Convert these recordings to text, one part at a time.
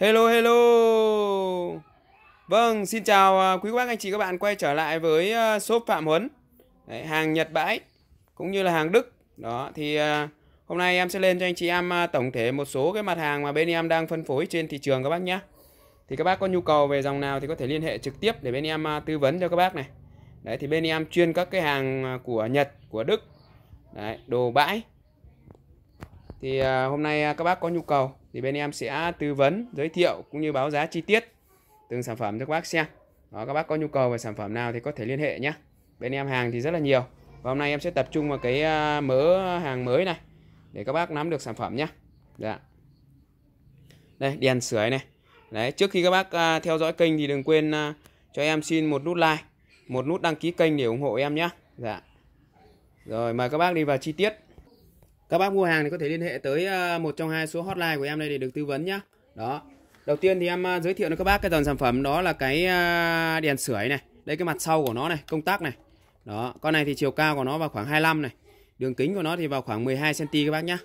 Hello hello. Vâng, xin chào à, quý bác anh chị các bạn quay trở lại với à, shop Phạm Huấn. Đấy, hàng Nhật bãi cũng như là hàng Đức. Đó thì à, hôm nay em sẽ lên cho anh chị em tổng thể một số cái mặt hàng mà bên em đang phân phối trên thị trường các bác nhé. Thì các bác có nhu cầu về dòng nào thì có thể liên hệ trực tiếp để bên em tư vấn cho các bác này. Đấy thì bên em chuyên các cái hàng của Nhật, của Đức. Đấy, đồ bãi. Thì hôm nay các bác có nhu cầu thì bên em sẽ tư vấn giới thiệu cũng như báo giá chi tiết từng sản phẩm cho các bác xem đó các bác có nhu cầu về sản phẩm nào thì có thể liên hệ nhé bên em hàng thì rất là nhiều và hôm nay em sẽ tập trung vào cái à, mớ hàng mới này để các bác nắm được sản phẩm nhé dạ đây đèn sưởi này đấy trước khi các bác à, theo dõi kênh thì đừng quên à, cho em xin một nút like một nút đăng ký kênh để ủng hộ em nhé dạ rồi mời các bác đi vào chi tiết các bác mua hàng thì có thể liên hệ tới ờ, một trong hai số hotline của em đây để được tư vấn nhá đó đầu tiên thì em ờ, giới thiệu cho các bác cái dòng sản phẩm đó là cái ờ, đèn sưởi này đây cái mặt sau của nó này công tắc này đó con này thì chiều cao của nó vào khoảng 25 này đường kính của nó thì vào khoảng 12 cm các bác nhá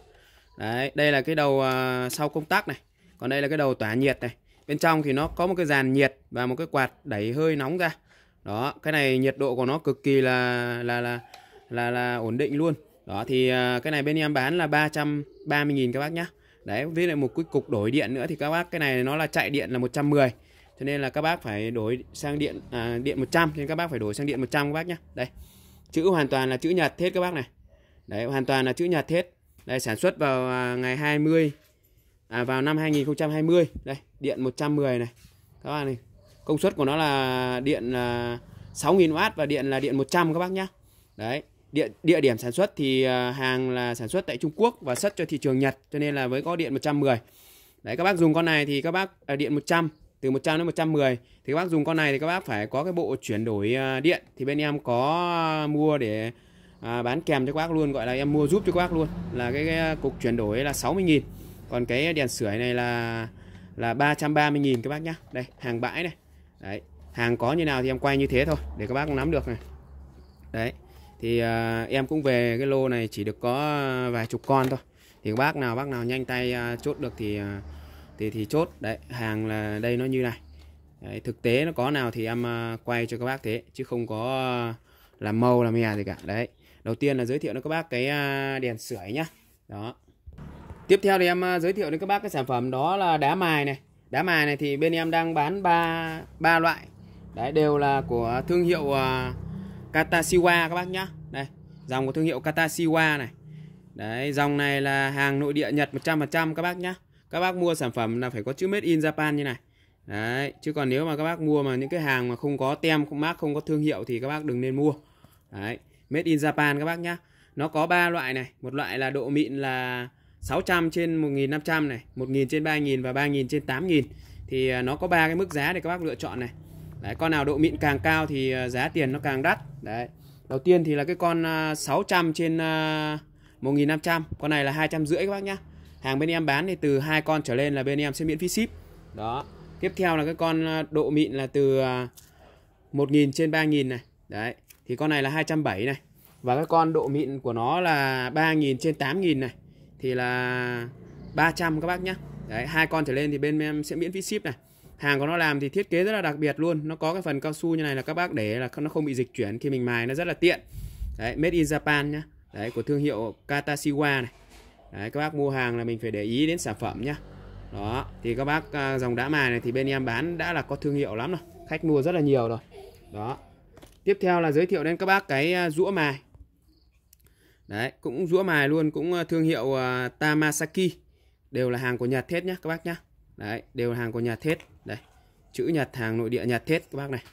đấy đây là cái đầu sau công tắc này còn đây là cái đầu tỏa nhiệt này bên trong thì nó có một cái dàn nhiệt và một cái quạt đẩy hơi nóng ra đó cái này nhiệt độ của nó cực kỳ là là là là, là ổn định luôn đó thì à, cái này bên em bán là 330.000 các bác nhá đấy với lại một cái cục đổi điện nữa thì các bác cái này nó là chạy điện là 110 cho nên là các bác phải đổi sang điện à, điện 100 nên các bác phải đổi sang điện 100 các bác nhá đây chữ hoàn toàn là chữ nhật hết các bác này đấy hoàn toàn là chữ nhật hết đây sản xuất vào à, ngày 20 à, vào năm 2020 đây điện 110 này các bạn này công suất của nó là điện là 6.000W và điện là điện 100 các bác nhá đấy địa địa điểm sản xuất thì à, hàng là sản xuất tại Trung Quốc và xuất cho thị trường Nhật cho nên là với có điện 110 đấy các bác dùng con này thì các bác à, điện 100 từ 100 đến 110 thì các bác dùng con này thì các bác phải có cái bộ chuyển đổi à, điện thì bên em có mua để à, bán kèm cho các bác luôn gọi là em mua giúp cho các bác luôn là cái, cái cục chuyển đổi là 60.000 còn cái đèn sưởi này là là 330.000 các bác nhá đây hàng bãi này đấy hàng có như nào thì em quay như thế thôi để các bác nắm được này đấy thì à, em cũng về cái lô này chỉ được có à, vài chục con thôi thì bác nào bác nào nhanh tay à, chốt được thì à, thì thì chốt đấy hàng là đây nó như này đấy, thực tế nó có nào thì em à, quay cho các bác thế chứ không có à, làm màu làm mè gì cả đấy đầu tiên là giới thiệu đến các bác cái à, đèn sưởi nhá đó tiếp theo thì em à, giới thiệu đến các bác cái sản phẩm đó là đá mài này đá mài này thì bên em đang bán ba ba loại đấy đều là của thương hiệu à, Katasiwa các bác nhá đây dòng của thương hiệu Katasiwa này đấy dòng này là hàng nội địa Nhật 100% các bác nhá các bác mua sản phẩm là phải có chữ made in Japan như này đấy chứ còn nếu mà các bác mua mà những cái hàng mà không có tem không mác không có thương hiệu thì các bác đừng nên mua đấy made in Japan các bác nhá nó có 3 loại này một loại là độ mịn là 600 trên 1500 này 1000 trên 3000 và 3000 trên 8000 thì à, nó có ba cái mức giá để các bác lựa chọn này Đấy, con nào độ mịn càng cao thì ờ, giá tiền nó càng đắt. Đấy. Đầu tiên thì là cái con 600 ờ, trên 1500, ờ, con này là 250 các bác nhá. Hàng bên em bán thì từ hai con trở lên là bên em sẽ miễn phí ship. Đó. Tiếp theo là cái con độ mịn là từ 1000 trên 3000 này. Đấy. Thì con này là 270 này. Và cái con độ mịn của nó là 3000 trên 8000 này thì là 300 các bác nhá. Đấy, hai con trở lên thì bên em sẽ miễn phí ship này hàng của nó làm thì thiết kế rất là đặc biệt luôn nó có cái phần cao su như này là các bác để là nó không bị dịch chuyển khi mình mài nó rất là tiện đấy made in Japan nhá đấy của thương hiệu Katashiwa này đấy các bác mua hàng là mình phải để ý đến sản phẩm nhá đó thì các bác à, dòng đã mài này thì bên em bán đã là có thương hiệu lắm rồi khách mua rất là nhiều rồi đó tiếp theo là giới thiệu đến các bác cái à, rũa mài đấy cũng rũa mài luôn cũng à, thương hiệu Tamasaki đều là hàng của Nhật hết nhá các bác nhá đấy đều là hàng của Nhật hết chữ Nhật hàng nội địa Nhật hết các bác này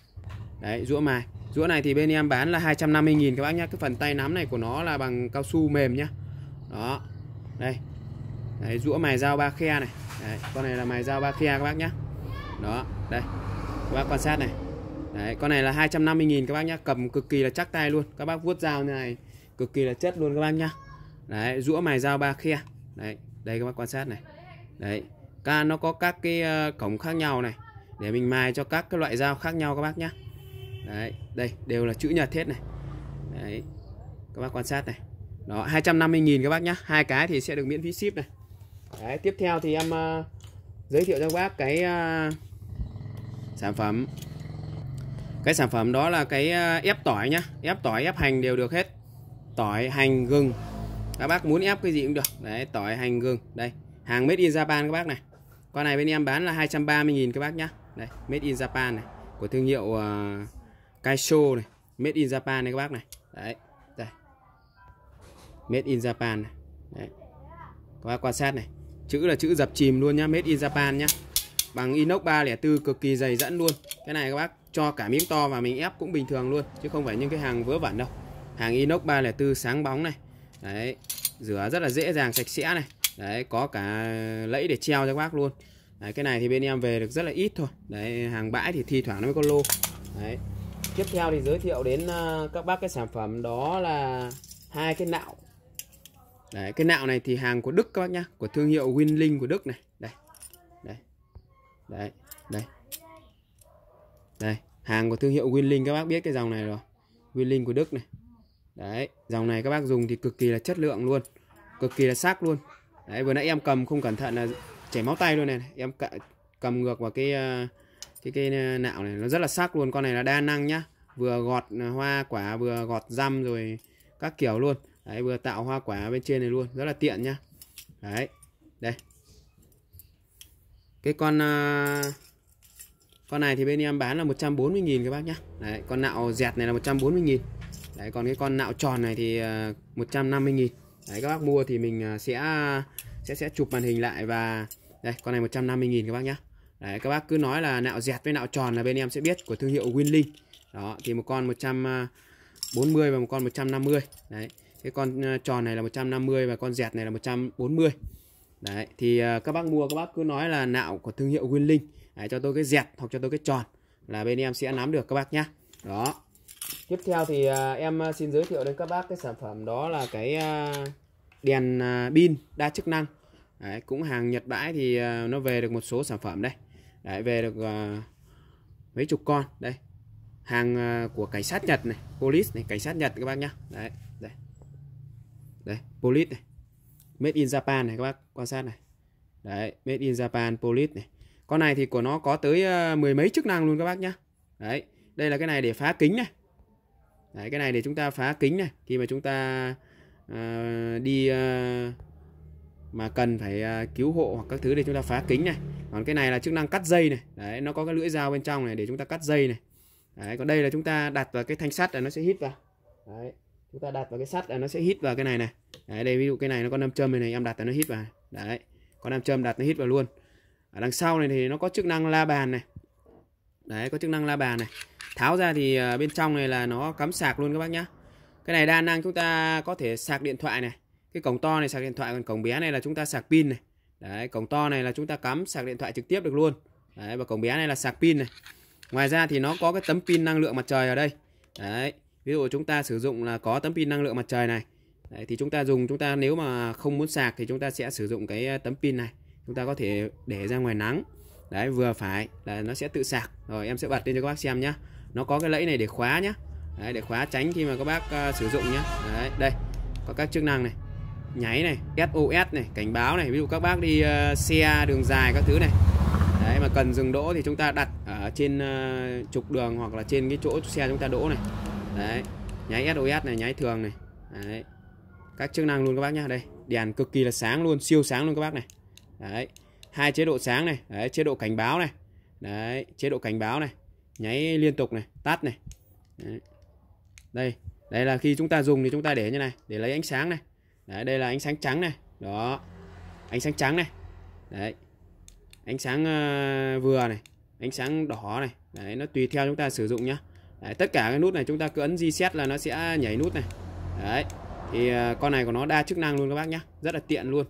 đấy rũa mài rũa này thì bên em bán là 250.000 các bác nhá cái phần tay nắm này của nó là bằng cao su mềm nhá đó đây đấy rũa mài dao ba khe này đấy, con này là mài dao ba khe các bác nhá đó đây các bác quan sát này đấy con này là 250.000 các bác nhá cầm cực kỳ là chắc tay luôn các bác vuốt dao như này cực kỳ là chất luôn các bác nhá đấy rũa mài dao ba khe đấy đây các bác quan sát này đấy ca nó có các cái ờ, cổng khác nhau này để mình mài cho các cái loại dao khác nhau các bác nhé đấy đây đều là chữ nhật hết này đấy các bác quan sát này đó 250.000 các bác nhé hai cái thì sẽ được miễn phí ship này đấy tiếp theo thì em uh, giới thiệu cho các bác cái uh, sản phẩm cái sản phẩm đó là cái ờ, ép tỏi nhá ép tỏi ép hành đều được hết tỏi hành gừng các bác muốn ép cái gì cũng được đấy tỏi hành gừng đây hàng made in Japan các bác này con này bên em bán là 230.000 các bác nhá Đấy, made in Japan này của thương hiệu uh, ờ, Kaisho này, made in Japan này các bác này. Đấy. Đây. Made in Japan này. Đấy. Các bác quan sát này, chữ là chữ dập chìm luôn nhá, made in Japan nhá. Bằng inox 304 cực kỳ dày dẫn luôn. Cái này các bác cho cả miếng to và mình ép cũng bình thường luôn chứ không phải những cái hàng vớ vẩn đâu. Hàng inox 304 sáng bóng này. Đấy, rửa rất là dễ dàng sạch sẽ này. Đấy, có cả lẫy để treo cho các bác luôn đấy, cái này thì bên em về được rất là ít thôi đấy hàng bãi thì thi thoảng nó mới có lô đấy tiếp theo thì giới thiệu đến ờ, các bác cái sản phẩm đó là hai cái nạo đấy cái nạo này thì hàng của đức các bác nhá của thương hiệu winlink của đức này đây đây đấy đây đây hàng của thương hiệu winlink các bác biết cái dòng này rồi winlink của đức này đấy dòng này các bác dùng thì cực kỳ là chất lượng luôn cực kỳ là sắc luôn đấy vừa nãy em cầm không cẩn thận là chảy máu tay luôn này em cầm ngược vào cái ờ, cái cái ờ, nạo này nó rất là sắc luôn con này là đa năng nhá vừa gọt ờ, hoa quả vừa gọt răm rồi các kiểu luôn đấy vừa tạo hoa quả bên trên này luôn rất là tiện nhá đấy đây cái con con này thì bên em bán là 140.000 các bác nhá đấy con nạo dẹt này là 140.000 đấy còn cái con nạo tròn này thì 150.000 đấy các bác mua thì mình sẽ sẽ sẽ chụp màn hình lại và đây con này 150.000 các bác nhá đấy các bác cứ nói là nạo dẹt với nạo tròn là bên em sẽ biết của thương hiệu Winlink đó thì một con 140 và một con 150 đấy cái con ờ, tròn này là 150 và con dẹt này là 140 đấy thì ờ, các bác mua các bác cứ nói là nạo của thương hiệu Winlink đấy, cho tôi cái dẹt hoặc cho tôi cái tròn là bên em sẽ nắm được các bác nhá đó tiếp theo thì ờ, em xin giới thiệu đến các bác cái sản phẩm đó là cái đèn pin đa chức năng Đấy, cũng hàng Nhật bãi thì ờ, nó về được một số sản phẩm đây. Đấy, về được uh, mấy chục con. Đây. Hàng uh, của cảnh sát Nhật này, Police này, cảnh sát Nhật các bác nhá. Đấy, đây. Đây, Police này. Made in Japan này các bác quan sát này. Đấy, Made in Japan Police này. Con này thì của nó có tới uh, mười mấy chức năng luôn các bác nhá. Đấy, đây là cái này để phá kính này. Đấy, cái này để chúng ta phá kính này khi mà chúng ta uh, đi uh, mà cần phải à, cứu hộ hoặc các thứ để chúng ta phá kính này còn cái này là chức năng cắt dây này đấy nó có cái lưỡi dao bên trong này để chúng ta cắt dây này đấy còn đây là chúng ta đặt vào cái thanh sắt là nó sẽ hít vào đấy chúng ta đặt vào cái sắt là nó sẽ hít vào cái này này đấy đây ví dụ cái này nó có nam châm này, này em đặt là nó hít vào đấy có nam châm đặt nó hít vào luôn ở đằng sau này thì nó có chức năng la bàn này đấy có chức năng la bàn này tháo ra thì à, bên trong này là nó cắm sạc luôn các bác nhá cái này đa năng chúng ta có thể sạc điện thoại này cái cổng to này sạc điện thoại còn cổng bé này là chúng ta sạc pin này đấy cổng to này là chúng ta cắm sạc điện thoại trực tiếp được luôn đấy và cổng bé này là sạc pin này ngoài ra thì nó có cái tấm pin năng lượng mặt trời ở đây đấy ví dụ chúng ta sử dụng là có tấm pin năng lượng mặt trời này đấy, thì chúng ta dùng chúng ta nếu mà không muốn sạc thì chúng ta sẽ sử dụng cái tấm pin này chúng ta có thể để ra ngoài nắng đấy vừa phải là nó sẽ tự sạc rồi em sẽ bật lên cho các bác xem nhá nó có cái lẫy này để khóa nhá đấy, để khóa tránh khi mà các bác uh, sử dụng nhá đấy đây có các chức năng này nháy này SOS này cảnh báo này ví dụ các bác đi uh, xe đường dài các thứ này đấy mà cần dừng đỗ thì chúng ta đặt ở trên uh, trục đường hoặc là trên cái chỗ xe chúng ta đỗ này đấy nháy SOS này nháy thường này đấy các chức năng luôn các bác nhá đây đèn cực kỳ là sáng luôn siêu sáng luôn các bác này đấy hai chế độ sáng này đấy chế độ cảnh báo này đấy chế độ cảnh báo này nháy liên tục này tắt này đấy. đây đây là khi chúng ta dùng thì chúng ta để như này để lấy ánh sáng này đấy đây là ánh sáng trắng này đó ánh sáng trắng này đấy ánh sáng uh, vừa này ánh sáng đỏ này đấy nó tùy theo chúng ta sử dụng nhá đấy, tất cả cái nút này chúng ta cứ ấn reset là nó sẽ nhảy nút này đấy thì uh, con này của nó đa chức năng luôn các bác nhá rất là tiện luôn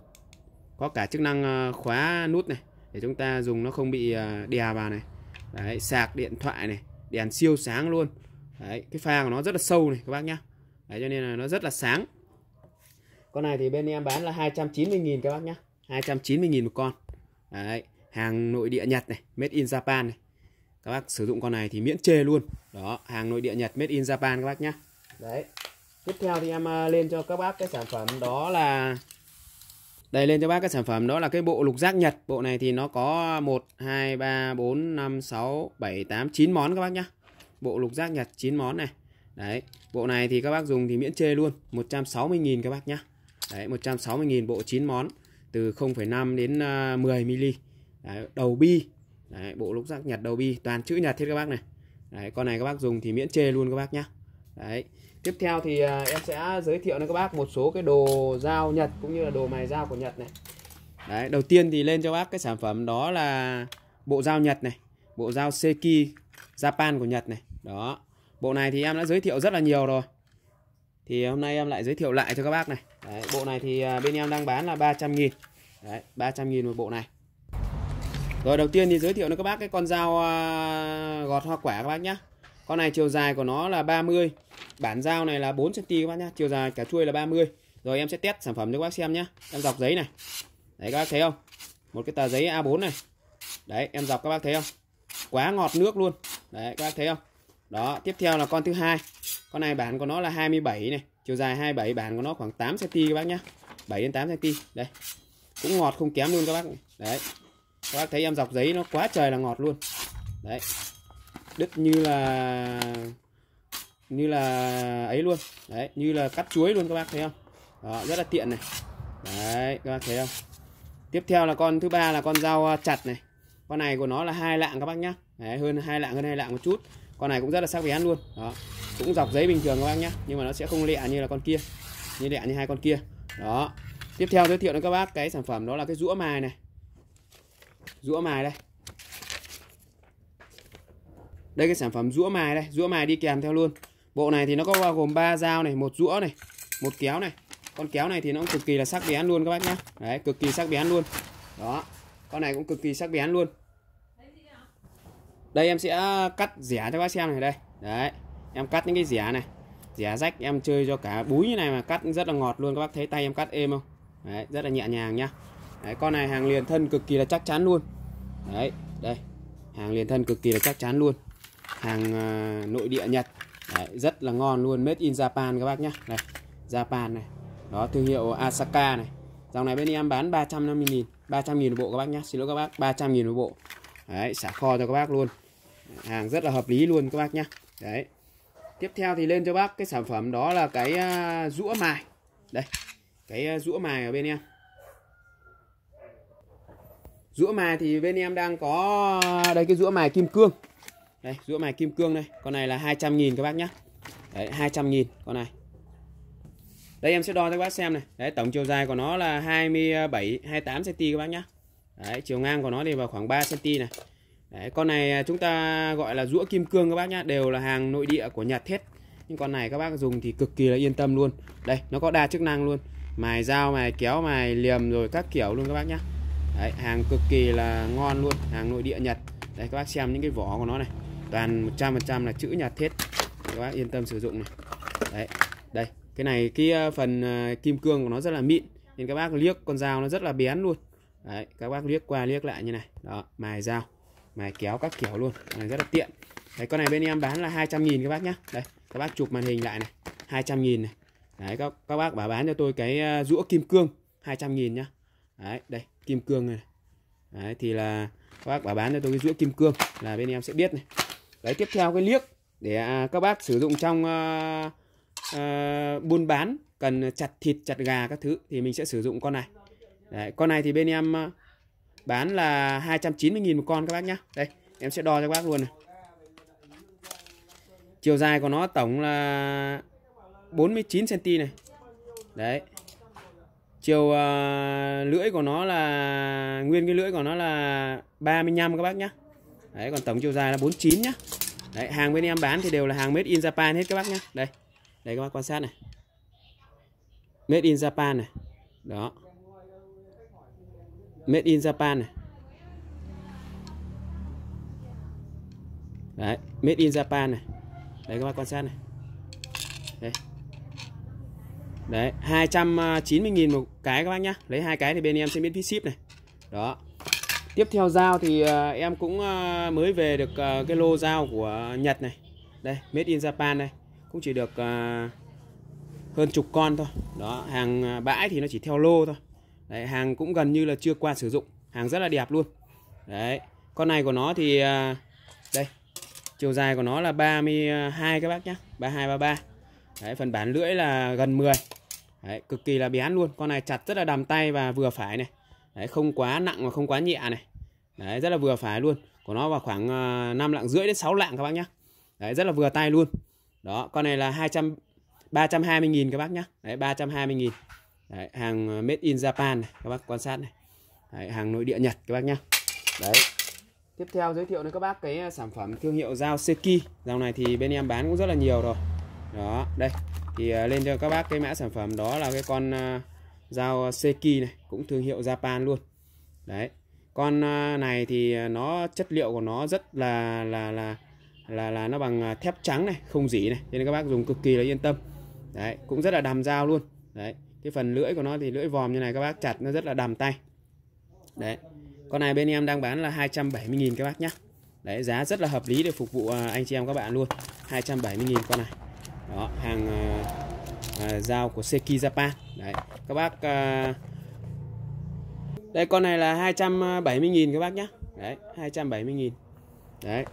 có cả chức năng uh, khóa nút này để chúng ta dùng nó không bị uh, đè vào này đấy sạc điện thoại này đèn siêu sáng luôn đấy cái pha của nó rất là sâu này các bác nhá đấy cho nên là nó rất là sáng con này thì bên em bán là 290.000 các bác nhá 290.000 một con đấy hàng nội địa Nhật này made in Japan này các bác sử dụng con này thì miễn chê luôn đó hàng nội địa Nhật made in Japan các bác nhá đấy tiếp theo thì em à, lên cho các bác cái sản phẩm đó là đây lên cho bác cái sản phẩm đó là cái bộ lục giác Nhật. Bộ này thì nó có 1 2 3 4 5 6 7 8 9 món các bác nhá. Bộ lục giác Nhật 9 món này. Đấy, bộ này thì các bác dùng thì miễn chê luôn, 160 000 các bác nhá. Đấy, 160.000 bộ 9 món từ 0,5 đến 10 à, mm. Đấy, đầu bi. Đấy, bộ lúc giác Nhật đầu bi toàn chữ Nhật hết các bác này. Đấy, con này các bác dùng thì miễn chê luôn các bác nhá. Đấy. Tiếp theo thì à, em sẽ giới thiệu đến các bác một số cái đồ dao Nhật cũng như là đồ mài dao của Nhật này. Đấy, đầu tiên thì lên cho bác cái sản phẩm đó là bộ dao Nhật này, bộ dao Seki Japan của Nhật này. Đó. Bộ này thì em đã giới thiệu rất là nhiều rồi thì hôm nay em lại giới thiệu lại cho các bác này Đấy, bộ này thì à, bên em đang bán là 300 nghìn Đấy, 300 nghìn một bộ này rồi đầu tiên thì giới thiệu cho các bác cái con dao à, gọt hoa quả các bác nhá con này chiều dài của nó là 30 bản dao này là 4 cm các bác nhá chiều dài cả chuôi là 30 rồi em sẽ test sản phẩm cho các bác xem nhá em dọc giấy này đấy các bác thấy không một cái tờ giấy A4 này đấy em dọc các bác thấy không quá ngọt nước luôn đấy các bác thấy không đó tiếp theo là con thứ hai con này bản của nó là 27 này chiều dài 27 bản của nó khoảng 8 cm các bác nhá 7 đến 8 cm đây cũng ngọt không kém luôn các bác đấy các bác thấy em dọc giấy nó quá trời là ngọt luôn đấy đứt như là như là ấy luôn đấy như là cắt chuối luôn các bác thấy không đó, rất là tiện này đấy các bác thấy không tiếp theo là con thứ ba là con dao chặt này con này của nó là hai lạng các bác nhá đấy, hơn hai lạng hơn hai lạng một chút con này cũng rất là sắc bén luôn đó cũng dọc giấy bình thường các bác nhé nhưng mà nó sẽ không lẹ như là con kia như lẹ như hai con kia đó tiếp theo giới thiệu đến các bác cái sản phẩm đó là cái rũa mài này rũa mài đây đây cái sản phẩm rũa mài đây rũa mài đi kèm theo luôn bộ này thì nó có bao gồm 3 dao này một rũa này một kéo này con kéo này thì nó cũng cực kỳ là sắc bén luôn các bác nhé đấy cực kỳ sắc bén luôn đó con này cũng cực kỳ sắc bén luôn đây em sẽ cắt rẻ cho bác xem này đây đấy em cắt những cái rẻ này rẻ rách em chơi cho cả búi như này mà cắt rất là ngọt luôn các bác thấy tay em cắt êm không đấy, rất là nhẹ nhàng nhá đấy, con này hàng liền thân cực kỳ là chắc chắn luôn đấy đây hàng liền thân cực kỳ là chắc chắn luôn hàng uh, nội địa nhật đấy, rất là ngon luôn made in japan các bác nhá đây japan này đó thương hiệu asaka này dòng này bên em bán 350 000 300 000 một bộ các bác nhá xin lỗi các bác 300 000 một bộ đấy xả kho cho các bác luôn hàng rất là hợp lý luôn các bác nhá đấy tiếp theo thì lên cho bác cái sản phẩm đó là cái à, rũa mài đây cái à, rũa mài ở bên em rũa mài thì bên em đang có à, đây cái rũa mài kim cương đây rũa mài kim cương đây con này là 200 nghìn các bác nhá đấy 200 nghìn con này đây em sẽ đo cho các bác xem này đấy tổng chiều dài của nó là 27 28 cm các bác nhá Đấy, chiều ngang của nó thì vào khoảng 3 cm này. Đấy, con này à, chúng ta gọi là rũa kim cương các bác nhá, đều là hàng nội địa của Nhật hết. Nhưng con này các bác dùng thì cực kỳ là yên tâm luôn. Đây, nó có đa chức năng luôn. Mài dao, mài kéo, mài liềm rồi các kiểu luôn các bác nhá. Đấy, hàng cực kỳ là ngon luôn, hàng nội địa Nhật. Đây các bác xem những cái vỏ của nó này. Toàn 100% là chữ Nhật hết. Các bác yên tâm sử dụng này. Đấy. Đây, cái này cái à, phần à, kim cương của nó rất là mịn nên các bác liếc con dao nó rất là bén luôn. Đấy, các bác liếc qua liếc lại như này đó mài dao mài kéo các kiểu luôn này rất là tiện đấy con này bên em bán là 200 nghìn các bác nhá đây các bác chụp màn hình lại này 200 nghìn này đấy các, các bác bảo bán cho tôi cái ờ, rũa kim cương 200 nghìn nhá đấy đây kim cương này đấy thì là các bác bảo bán cho tôi cái rũa kim cương là bên em sẽ biết này đấy tiếp theo cái liếc để à, các bác sử dụng trong uh, uh, buôn bán cần chặt thịt chặt gà các thứ thì mình sẽ sử dụng con này Đấy, con này thì bên em ờ, bán là 290.000 một con các bác nhá. Đây, em sẽ đo cho các bác luôn này. Chiều dài của nó tổng là 49 cm này. Đấy. Chiều uh, lưỡi của nó là nguyên cái lưỡi của nó là 35 các bác nhá. Đấy, còn tổng chiều dài là 49 nhá. Đấy, hàng bên em bán thì đều là hàng made in Japan hết các bác nhá. Đây. Đây các bác quan sát này. Made in Japan này. Đó made in Japan này đấy made in Japan này đấy các bác quan sát này đấy đấy 290.000 một cái các bác nhá lấy hai cái thì bên em sẽ miễn phí ship này đó tiếp theo dao thì ờ, em cũng ờ, mới về được ờ, cái lô dao của Nhật này đây made in Japan này cũng chỉ được hơn chục con thôi đó hàng bãi thì nó chỉ theo lô thôi Đấy, hàng cũng gần như là chưa qua sử dụng hàng rất là đẹp luôn đấy con này của nó thì à, đây chiều dài của nó là 32 các bác nhá 32 33 đấy, phần bản lưỡi là gần 10 đấy, cực kỳ là bén luôn con này chặt rất là đầm tay và vừa phải này đấy, không quá nặng và không quá nhẹ này đấy rất là vừa phải luôn của nó vào khoảng 5 à, lạng rưỡi đến 6 lạng các bác nhé, đấy rất là vừa tay luôn đó con này là 200 320 000 các bác nhé, đấy 320 000 Đấy, hàng à, made in Japan này, các bác quan sát này. Đấy, hàng nội địa Nhật các bác nhá. Đấy. Tiếp theo giới thiệu đến các bác cái à, sản phẩm thương hiệu dao Seki. dao này thì bên em bán cũng rất là nhiều rồi. Đó, đây. Thì à, lên cho các bác cái mã sản phẩm đó là cái con dao Seki này, cũng thương hiệu Japan luôn. Đấy. Con này thì nó chất liệu của nó rất là là là là là nó bằng thép trắng này, không dỉ này, cho nên các bác dùng cực kỳ là yên tâm. Đấy, cũng rất là đàm dao luôn. Đấy cái phần lưỡi của nó thì lưỡi vòm như này các bác chặt nó rất là đầm tay đấy con này bên em đang bán là 270.000 các bác nhé đấy giá rất là hợp lý để phục vụ à, anh chị em các bạn luôn 270.000 con này đó hàng à, à, dao của Seki Japan đấy các bác à, đây con này là 270.000 các bác nhé đấy 270.000 đấy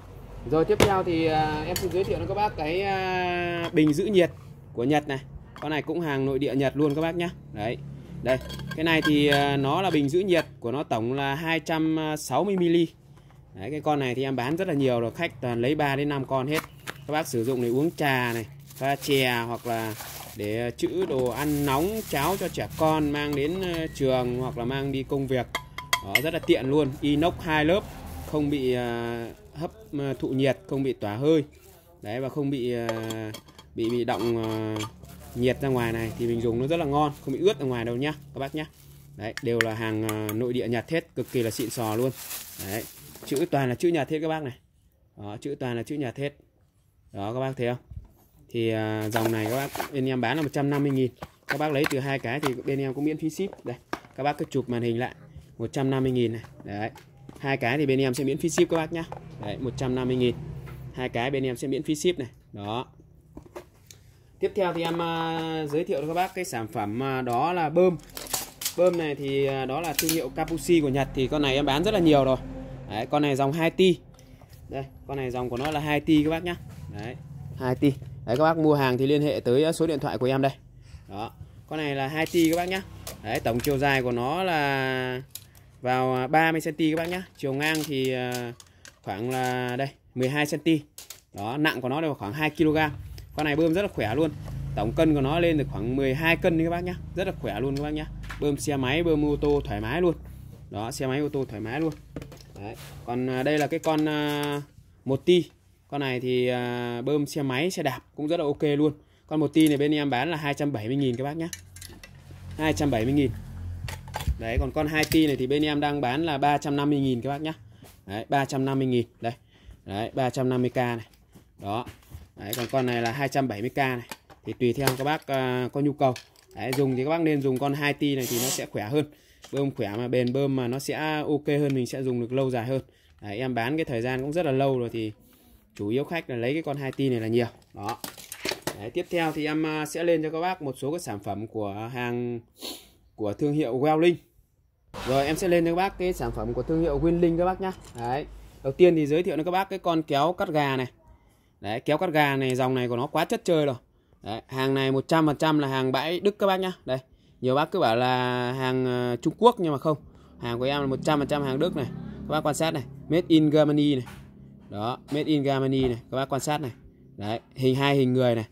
rồi tiếp theo thì à, em sẽ giới thiệu cho các bác cái à, bình giữ nhiệt của Nhật này con này cũng hàng nội địa Nhật luôn các bác nhá đấy đây cái này thì à, nó là bình giữ nhiệt của nó tổng là 260 ml đấy cái con này thì em bán rất là nhiều rồi khách toàn lấy 3 đến 5 con hết các bác sử dụng để uống trà này pha chè hoặc là để chữ đồ ăn nóng cháo cho trẻ con mang đến à, trường hoặc là mang đi công việc đó, rất là tiện luôn inox hai lớp không bị uh, hấp uh, thụ nhiệt không bị tỏa hơi đấy và không bị uh, bị bị động uh, nhiệt ra ngoài này thì mình dùng nó rất là ngon không bị ướt ở ngoài đâu nhá các bác nhá đấy đều là hàng ờ, nội địa nhật hết cực kỳ là xịn sò luôn đấy chữ toàn là chữ nhật hết các bác này đó, chữ toàn là chữ nhật hết đó các bác thấy không thì ờ, dòng này các bác bên em bán là 150 000 các bác lấy từ hai cái thì bên em cũng miễn phí ship đây các bác cứ chụp màn hình lại 150 000 này đấy hai cái thì bên em sẽ miễn phí ship các bác nhá đấy 150 000 hai cái bên em sẽ miễn phí ship này đó tiếp theo thì em à, giới thiệu cho các bác cái sản phẩm à, đó là bơm bơm này thì à, đó là thương hiệu Capucci của Nhật thì con này em bán rất là nhiều rồi đấy con này dòng 2 ti đây con này dòng của nó là 2 ti các bác nhá đấy 2 ti đấy các bác mua hàng thì liên hệ tới số điện thoại của em đây đó con này là 2 ti các bác nhá đấy tổng chiều dài của nó là vào 30 cm các bác nhá chiều ngang thì khoảng là đây 12 cm đó nặng của nó là khoảng 2 kg con này bơm rất là khỏe luôn tổng cân của nó lên được khoảng 12 cân đấy các bác nhá rất là khỏe luôn các bác nhá bơm xe máy bơm ô tô thoải mái luôn đó xe máy ô tô thoải mái luôn đấy. còn à, đây là cái con uh, một ti con này thì uh, bơm xe máy xe đạp cũng rất là ok luôn con một ti này bên em bán là 270.000 các bác nhá 270.000 đấy còn con hai ti này thì bên em đang bán là 350.000 các bác nhá đấy 350.000 đây đấy 350k này đó Đấy, còn con này là 270k này. Thì tùy theo các bác uh, có nhu cầu. Đấy, dùng thì các bác nên dùng con 2T này thì nó sẽ khỏe hơn. Bơm khỏe mà bền bơm mà nó sẽ ok hơn, mình sẽ dùng được lâu dài hơn. Đấy, em bán cái thời gian cũng rất là lâu rồi thì chủ yếu khách là lấy cái con 2T này là nhiều. Đó. Đấy, tiếp theo thì em ờ, sẽ lên cho các bác một số các sản phẩm của hàng của thương hiệu Welling. Rồi em sẽ lên cho các bác cái sản phẩm của thương hiệu Winling các bác nhá. Đấy. Đầu tiên thì giới thiệu cho các bác cái con kéo cắt gà này đấy kéo cắt gà này dòng này của nó quá chất chơi rồi đấy, hàng này 100% là hàng bãi Đức các bác nhá đây nhiều bác cứ bảo là hàng ờ, Trung Quốc nhưng mà không hàng của em là 100% hàng Đức này các bác quan sát này made in Germany này đó made in Germany này các bác quan sát này đấy hình hai hình người này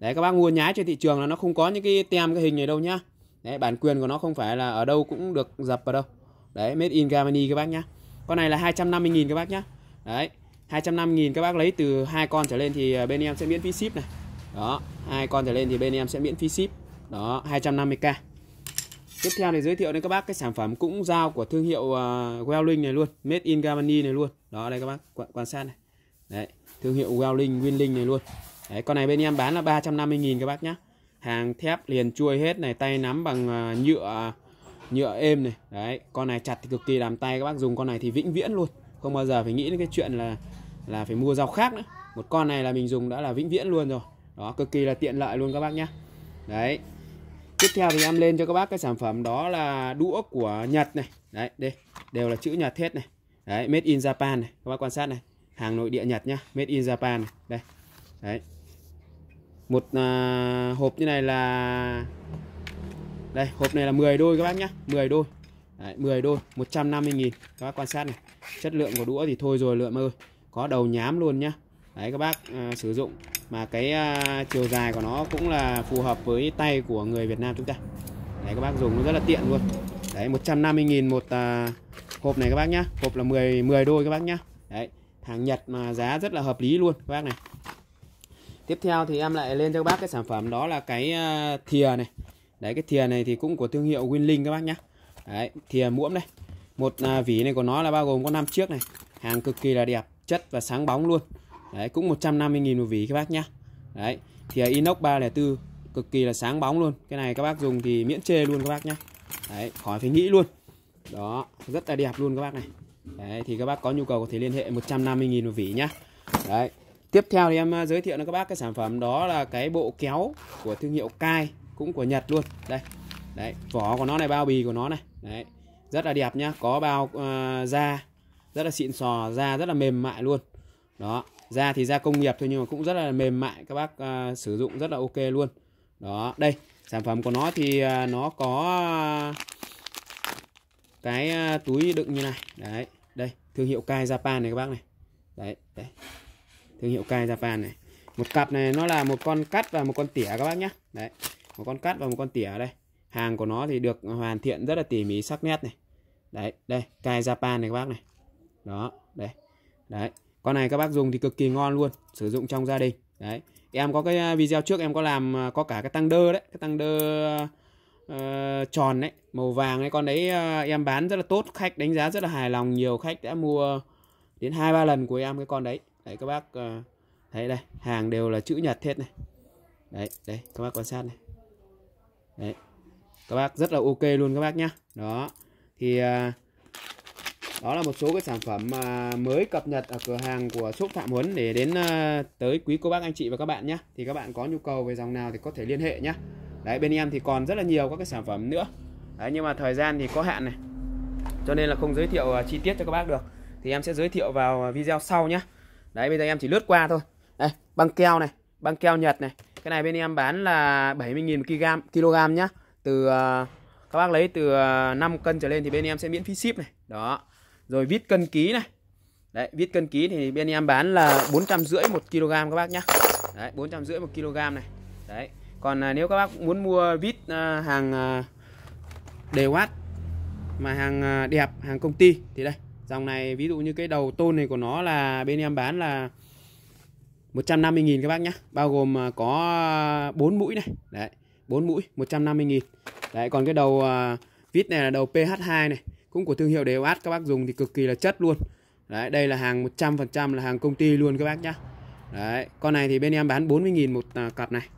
đấy các bác mua nhái trên thị trường là nó không có những cái tem cái hình này đâu nhá đấy bản quyền của nó không phải là ở đâu cũng được dập vào đâu đấy made in Germany các bác nhá con này là 250.000 các bác nhá đấy 250.000 các bác lấy từ hai con trở lên thì à, bên em sẽ miễn phí ship này đó hai con trở lên thì bên em sẽ miễn phí ship đó 250k tiếp theo thì giới thiệu đến các bác cái sản phẩm cũng dao của thương hiệu uh, Welling này luôn made in Germany này luôn đó đây các bác quan, quan sát này đấy thương hiệu Welling Winling này luôn đấy con này bên em bán là 350.000 các bác nhá hàng thép liền chuôi hết này tay nắm bằng uh, nhựa nhựa êm này đấy con này chặt thì cực kỳ làm tay các bác dùng con này thì vĩnh viễn luôn không bao giờ phải nghĩ đến cái chuyện là là phải mua rau khác nữa một con này là mình dùng đã là vĩnh viễn luôn rồi đó cực kỳ là tiện lợi luôn các bác nhé đấy tiếp theo thì em lên cho các bác cái sản phẩm đó là đũa của Nhật này đấy đây đều là chữ Nhật hết này đấy made in Japan này các bác quan sát này hàng nội địa Nhật nhá made in Japan này. đây đấy một à, hộp như này là đây hộp này là 10 đôi các bác nhá 10 đôi Đấy, 10 đôi 150 nghìn Các bác quan sát này Chất lượng của đũa thì thôi rồi lượm ơi có đầu nhám luôn nhá đấy các bác à, sử dụng mà cái à, chiều dài của nó cũng là phù hợp với tay của người Việt Nam chúng ta đấy các bác dùng nó rất là tiện luôn đấy 150.000 một à, hộp này các bác nhá hộp là 10 10 đôi các bác nhá đấy hàng Nhật mà giá rất là hợp lý luôn các bác này tiếp theo thì em lại lên cho các bác cái sản phẩm đó là cái à, thìa này đấy cái thìa này thì cũng của thương hiệu Winling các bác nhá đấy thìa muỗng đây một à, vỉ này của nó là bao gồm có năm chiếc này hàng cực kỳ là đẹp chất và sáng bóng luôn đấy cũng 150.000 một ví các bác nhá đấy thì inox 304 cực kỳ là sáng bóng luôn cái này các bác dùng thì miễn chê luôn các bác nhá đấy khỏi phải nghĩ luôn đó rất là đẹp luôn các bác này đấy thì các bác có nhu cầu có thể liên hệ 150.000 một vỉ nhá đấy tiếp theo thì em à, giới thiệu cho các bác cái sản phẩm đó là cái bộ kéo của thương hiệu Kai cũng của Nhật luôn đây đấy vỏ của nó này bao bì của nó này đấy rất là đẹp nhá có bao uh, da rất là xịn sò da rất là mềm mại luôn đó da thì da công nghiệp thôi nhưng mà cũng rất là mềm mại các bác à, sử dụng rất là ok luôn đó đây sản phẩm của nó thì à, nó có cái à, túi đựng như này đấy đây thương hiệu Kai Japan này các bác này đấy đấy thương hiệu Kai Japan này một cặp này nó là một con cắt và một con tỉa các bác nhé đấy một con cắt và một con tỉa đây hàng của nó thì được hoàn thiện rất là tỉ mỉ sắc nét này đấy đây Kai Japan này các bác này đó đấy đấy con này các bác dùng thì cực kỳ ngon luôn sử dụng trong gia đình đấy em có cái à, video trước em có làm à, có cả cái tăng đơ đấy cái tăng đơ uh, tròn đấy màu vàng ấy con đấy uh, em bán rất là tốt khách đánh giá rất là hài lòng nhiều khách đã mua đến hai ba lần của em cái con đấy đấy các bác uh, thấy đây hàng đều là chữ nhật hết này đấy đấy các bác quan sát này đấy các bác rất là ok luôn các bác nhá đó thì uh, đó là một số cái sản phẩm mà mới cập nhật ở cửa hàng của xúc Phạm Huấn để đến ờ, tới quý cô bác anh chị và các bạn nhé thì các bạn có nhu cầu về dòng nào thì có thể liên hệ nhé đấy bên em thì còn rất là nhiều các cái sản phẩm nữa đấy nhưng mà thời gian thì có hạn này cho nên là không giới thiệu ờ, chi tiết cho các bác được thì em sẽ giới thiệu vào video sau nhé đấy bây giờ em chỉ lướt qua thôi đây băng keo này băng keo nhật này cái này bên em bán là 70.000 kg kg nhá từ ờ, các bác lấy từ 5 cân trở lên thì bên em sẽ miễn phí ship này đó rồi vít cân ký này đấy vít cân ký thì bên em bán là bốn trăm rưỡi một kg các bác nhá đấy bốn trăm rưỡi một kg này đấy còn à, nếu các bác muốn mua vít à, hàng à, đề watt mà hàng à, đẹp hàng công ty thì đây dòng này ví dụ như cái đầu tôn này của nó là bên em bán là 150.000 các bác nhá, Bao gồm à, có 4 mũi này Đấy 4 mũi 150.000 Đấy còn cái đầu uh, vít này là đầu PH2 này cũng của thương hiệu đều át các bác dùng thì cực kỳ là chất luôn đấy đây là hàng 100% là hàng công ty luôn các bác nhá đấy con này thì bên em bán 40.000 một à, cặp này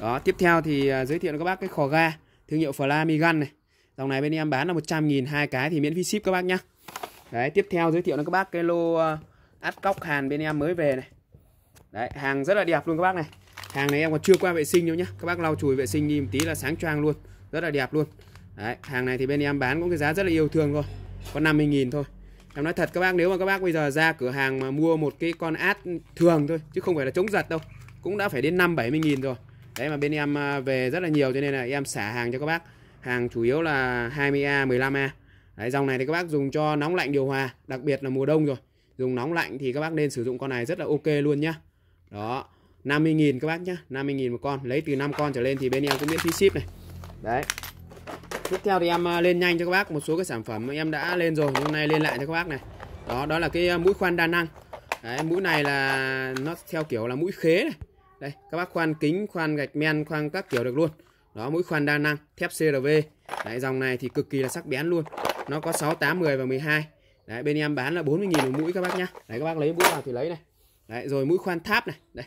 đó tiếp theo thì à, giới thiệu các bác cái khò ga thương hiệu Flamigan này dòng này bên em bán là 100.000 hai cái thì miễn phí ship các bác nhá đấy tiếp theo giới thiệu cho các bác cái lô à, át cóc Hàn bên em mới về này đấy hàng rất là đẹp luôn các bác này hàng này em còn chưa qua vệ sinh đâu nhá các bác lau chùi vệ sinh đi một tí là sáng choang luôn rất là đẹp luôn Đấy, hàng này thì bên em bán cũng cái giá rất là yêu thương thôi Có 50.000 thôi Em nói thật các bác nếu mà các bác bây giờ ra cửa hàng mà mua một cái con ad thường thôi Chứ không phải là chống giật đâu Cũng đã phải đến 5-70 nghìn rồi Đấy mà bên em à, về rất là nhiều cho nên là em xả hàng cho các bác Hàng chủ yếu là 20A, 15A Đấy dòng này thì các bác dùng cho nóng lạnh điều hòa Đặc biệt là mùa đông rồi Dùng nóng lạnh thì các bác nên sử dụng con này rất là ok luôn nhá Đó 50.000 các bác nhá 50.000 một con Lấy từ 5 con trở lên thì bên em cũng miễn phí ship này Đấy tiếp theo thì em ờ, lên nhanh cho các bác một số cái sản phẩm em đã lên rồi hôm nay lên lại cho các bác này đó đó là cái ờ, mũi khoan đa năng Đấy, mũi này là nó theo kiểu là mũi khế này đây các bác khoan kính khoan gạch men khoan các kiểu được luôn đó mũi khoan đa năng thép CRV Đấy, dòng này thì cực kỳ là sắc bén luôn nó có 6 8 10 và 12 Đấy, bên em bán là 40.000 một mũi các bác nhá Đấy, các bác lấy mũi nào thì lấy này Đấy, rồi mũi khoan tháp này đây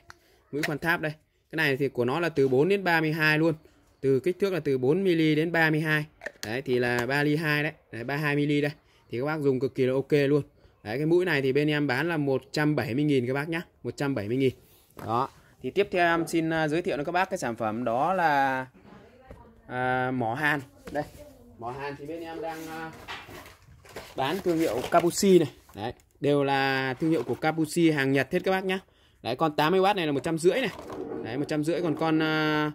mũi khoan tháp đây cái này thì của nó là từ 4 đến 32 luôn từ kích thước là từ 4 mm đến 32 đấy thì là 3 ly 2 đấy, đấy 32 mm đây thì các bác dùng cực kỳ là ok luôn đấy cái mũi này thì bên em bán là 170.000 các bác nhá 170.000 đó thì tiếp theo em xin à, giới thiệu cho các bác cái sản phẩm đó là à, mỏ hàn đây mỏ hàn thì bên em đang à, bán thương hiệu Capucci này đấy đều là thương hiệu của Capucci hàng Nhật hết các bác nhá đấy con 80W này là 150 này đấy 150 còn con à,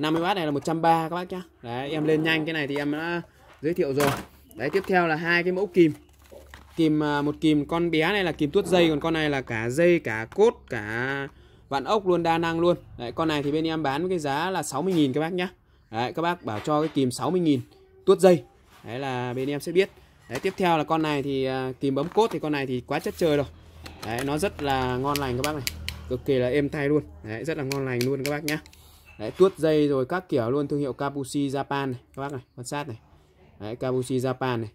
50W này là 130 các bác nhá đấy em lên nhanh cái này thì em đã giới thiệu rồi đấy tiếp theo là hai cái mẫu kìm kìm à, một kìm con bé này là kìm tuốt dây còn con này là cả dây cả cốt cả vạn ốc luôn đa năng luôn đấy con này thì bên em bán với cái giá là 60.000 các bác nhá đấy các bác bảo cho cái kìm 60.000 tuốt dây đấy là bên em sẽ biết đấy tiếp theo là con này thì à, kìm bấm cốt thì con này thì quá chất chơi rồi đấy nó rất là ngon lành các bác này cực kỳ là êm tay luôn đấy rất là ngon lành luôn các bác nhá đấy tuốt dây rồi các kiểu luôn thương hiệu Kabushi Japan này các bác này quan sát này đấy Kabushi Japan này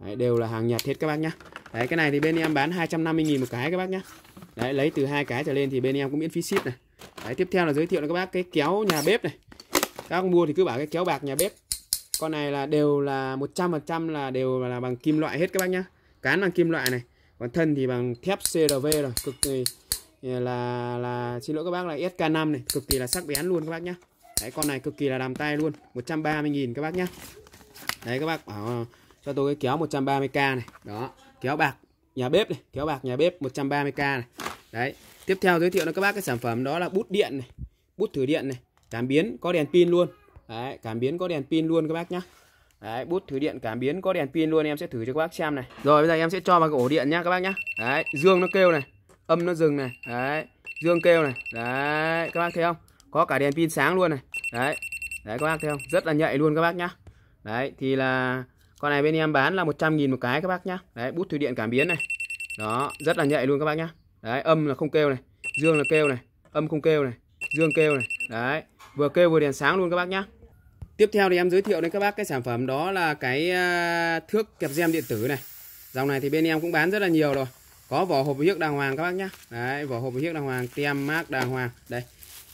đấy, đều là hàng Nhật hết các bác nhá đấy cái này thì bên em bán 250.000 một cái các bác nhá đấy lấy từ hai cái trở lên thì bên em cũng miễn phí ship này đấy tiếp theo là giới thiệu cho các bác cái kéo nhà bếp này các bác mua thì cứ bảo cái kéo bạc nhà bếp con này là đều là 100% là đều là bằng kim loại hết các bác nhá cán bằng kim loại này còn thân thì bằng thép CRV rồi cực kỳ là là xin lỗi các bác là SK5 này cực kỳ là sắc bén luôn các bác nhá đấy con này cực kỳ là làm tay luôn 130.000 các bác nhá đấy các bác bảo ờ, cho tôi cái kéo 130k này đó kéo bạc nhà bếp này kéo bạc nhà bếp 130k này đấy tiếp theo giới thiệu cho các bác cái sản phẩm đó là bút điện này bút thử điện này cảm biến có đèn pin luôn đấy cảm biến có đèn pin luôn các bác nhá Đấy, bút thử điện cảm biến có đèn pin luôn em sẽ thử cho các bác xem này. Rồi bây giờ em sẽ cho vào cái ổ điện nhá các bác nhá. Đấy, dương nó kêu này âm nó dừng này đấy dương kêu này đấy các bác thấy không có cả đèn pin sáng luôn này đấy đấy các bác thấy không rất là nhạy luôn các bác nhá đấy thì là con này bên em bán là 100 nghìn một cái các bác nhá đấy bút thủy điện cảm biến này đó rất là nhạy luôn các bác nhá đấy âm là không kêu này dương là kêu này âm không kêu này dương kêu này đấy vừa kêu vừa đèn sáng luôn các bác nhá tiếp theo thì em giới thiệu đến các bác cái sản phẩm đó là cái à, thước kẹp gem điện tử này dòng này thì bên em cũng bán rất là nhiều rồi có vỏ hộp hiếc đàng hoàng các bác nhá đấy vỏ hộp hiếc đàng hoàng tem mát đàng hoàng đây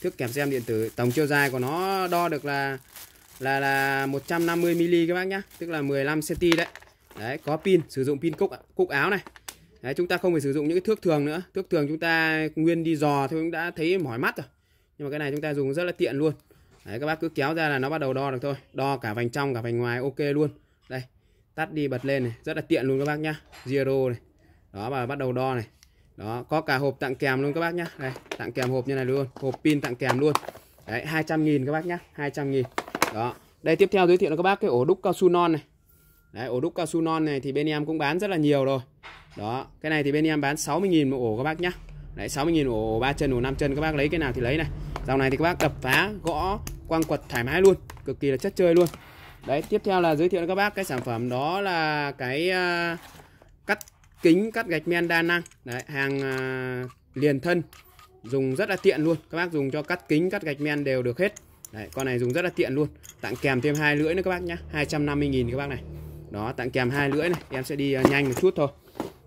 thước kẹp xem điện tử tổng chiều dài của nó đo được là là là 150 mm các bác nhá tức là 15 cm đấy đấy có pin sử dụng pin cúc cúc áo này đấy, chúng ta không phải sử dụng những cái thước thường nữa thước thường chúng ta nguyên đi dò thì cũng đã thấy mỏi mắt rồi nhưng mà cái này chúng ta dùng rất là tiện luôn đấy các bác cứ kéo ra là nó bắt đầu đo được thôi đo cả vành trong cả vành ngoài ok luôn đây tắt đi bật lên này rất là tiện luôn các bác nhá zero này đó và bắt đầu đo này đó có cả hộp tặng kèm luôn các bác nhá đây tặng kèm hộp như này luôn hộp pin tặng kèm luôn đấy 200.000 các bác nhá 200.000 đó đây tiếp theo giới thiệu cho các bác cái ổ đúc cao su non này đấy ổ đúc cao su non này thì bên em cũng bán rất là nhiều rồi đó cái này thì bên em bán 60.000 một ổ các bác nhá đấy 60.000 ổ ba chân ổ năm chân các bác lấy cái nào thì lấy này dòng này thì các bác đập phá gõ quăng quật thoải mái luôn cực kỳ là chất chơi luôn đấy tiếp theo là giới thiệu cho các bác cái sản phẩm đó là cái uh, kính cắt gạch men đa năng đấy hàng à, liền thân dùng rất là tiện luôn các bác dùng cho cắt kính cắt gạch men đều được hết đấy con này dùng rất là tiện luôn tặng kèm thêm hai lưỡi nữa các bác nhá 250.000 các bác này đó tặng kèm hai lưỡi này em sẽ đi à, nhanh một chút thôi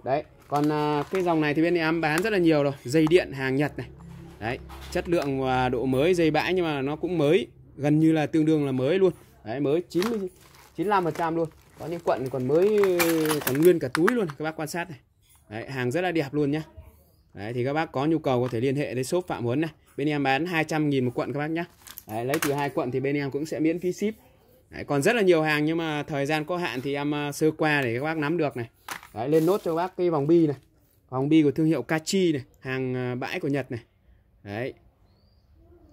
đấy còn à, cái dòng này thì bên em bán rất là nhiều rồi dây điện hàng Nhật này đấy chất lượng và độ mới dây bãi nhưng mà nó cũng mới gần như là tương đương là mới luôn đấy mới 90 95 phần trăm luôn có những quận còn mới còn nguyên cả túi luôn các bác quan sát này Đấy, hàng rất là đẹp luôn nhá Đấy, thì các bác có nhu cầu có thể liên hệ đến shop Phạm Huấn này bên em bán 200.000 một quận các bác nhá Đấy, lấy từ hai quận thì bên em cũng sẽ miễn phí ship Đấy, còn rất là nhiều hàng nhưng mà thời gian có hạn thì em ờ, sơ qua để các bác nắm được này Đấy, lên nốt cho các bác cái vòng bi này vòng bi của thương hiệu Kachi này hàng ờ, bãi của Nhật này Đấy.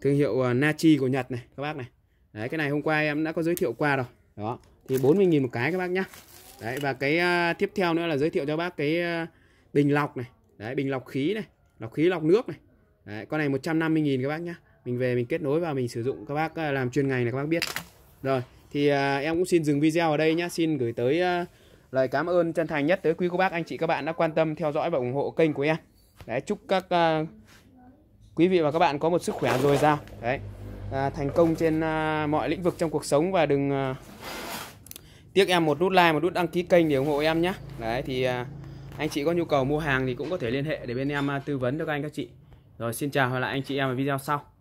Thương hiệu ờ, Nachi của Nhật này các bác này. Đấy cái này hôm qua em đã có giới thiệu qua rồi. Đó thì 40.000 một cái các bác nhá đấy và cái uh, tiếp theo nữa là giới thiệu cho bác cái uh, bình lọc này đấy bình lọc khí này lọc khí lọc nước này đấy, con này 150.000 các bác nhá mình về mình kết nối và mình sử dụng các bác uh, làm chuyên ngành này các bác biết rồi thì uh, em cũng xin dừng video ở đây nhá xin gửi tới uh, lời cảm ơn chân thành nhất tới quý cô bác anh chị các bạn đã quan tâm theo dõi và ủng hộ kênh của em đấy chúc các uh, quý vị và các bạn có một sức khỏe dồi dào đấy à, thành công trên à, mọi lĩnh vực trong cuộc sống và đừng à, Tiếc em một nút like, một nút đăng ký kênh để ủng hộ em nhé. Đấy thì à, anh chị có nhu cầu mua hàng thì cũng có thể liên hệ để bên em à, tư vấn cho các anh các chị. Rồi xin chào và lại anh chị em ở video sau.